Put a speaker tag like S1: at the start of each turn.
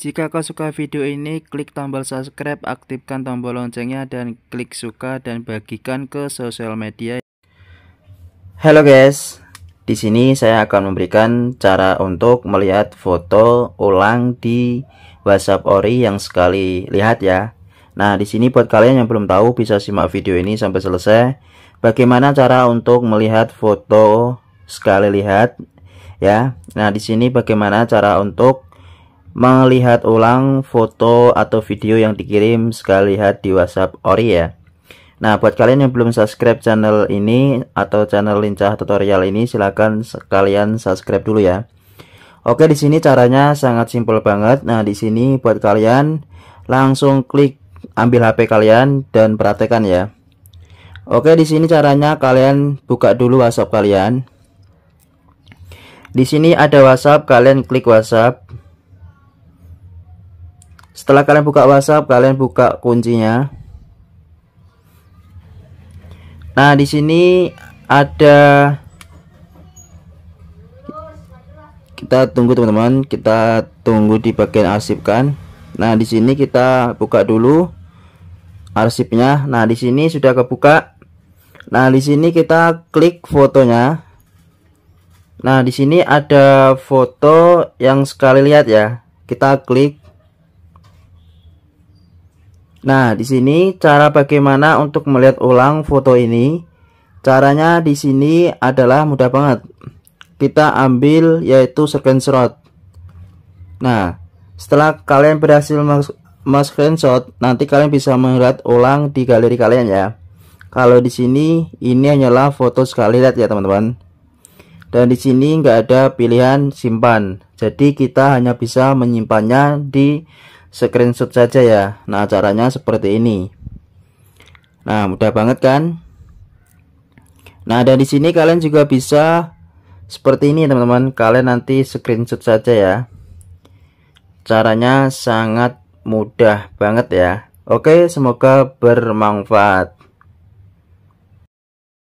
S1: Jika kau suka video ini, klik tombol subscribe, aktifkan tombol loncengnya, dan klik suka dan bagikan ke sosial media. Halo guys, di sini saya akan memberikan cara untuk melihat foto ulang di WhatsApp Ori yang sekali lihat ya. Nah, di sini buat kalian yang belum tahu bisa simak video ini sampai selesai. Bagaimana cara untuk melihat foto sekali lihat ya. Nah, di sini bagaimana cara untuk melihat ulang foto atau video yang dikirim sekali lihat di WhatsApp Ori ya. Nah, buat kalian yang belum subscribe channel ini atau channel lincah tutorial ini, silahkan kalian subscribe dulu ya. Oke, di sini caranya sangat simpel banget. Nah, di sini buat kalian langsung klik ambil HP kalian dan perhatikan ya. Oke, di sini caranya kalian buka dulu WhatsApp kalian. Di sini ada WhatsApp, kalian klik WhatsApp. Setelah kalian buka WhatsApp, kalian buka kuncinya. Nah, di sini ada kita tunggu teman-teman, kita tunggu di bagian arsipkan. Nah, di sini kita buka dulu arsipnya. Nah, di sini sudah kebuka. Nah, di sini kita klik fotonya. Nah, di sini ada foto yang sekali lihat ya. Kita klik. Nah, di sini cara bagaimana untuk melihat ulang foto ini. Caranya di sini adalah mudah banget. Kita ambil yaitu screenshot. Nah, setelah kalian berhasil mas screenshot nanti kalian bisa melihat ulang di galeri kalian ya. Kalau di sini ini hanyalah foto sekali lihat ya teman-teman. Dan di sini nggak ada pilihan simpan. Jadi kita hanya bisa menyimpannya di screenshot saja ya nah caranya seperti ini nah mudah banget kan nah dan di sini kalian juga bisa seperti ini teman-teman kalian nanti screenshot saja ya caranya sangat mudah banget ya Oke semoga bermanfaat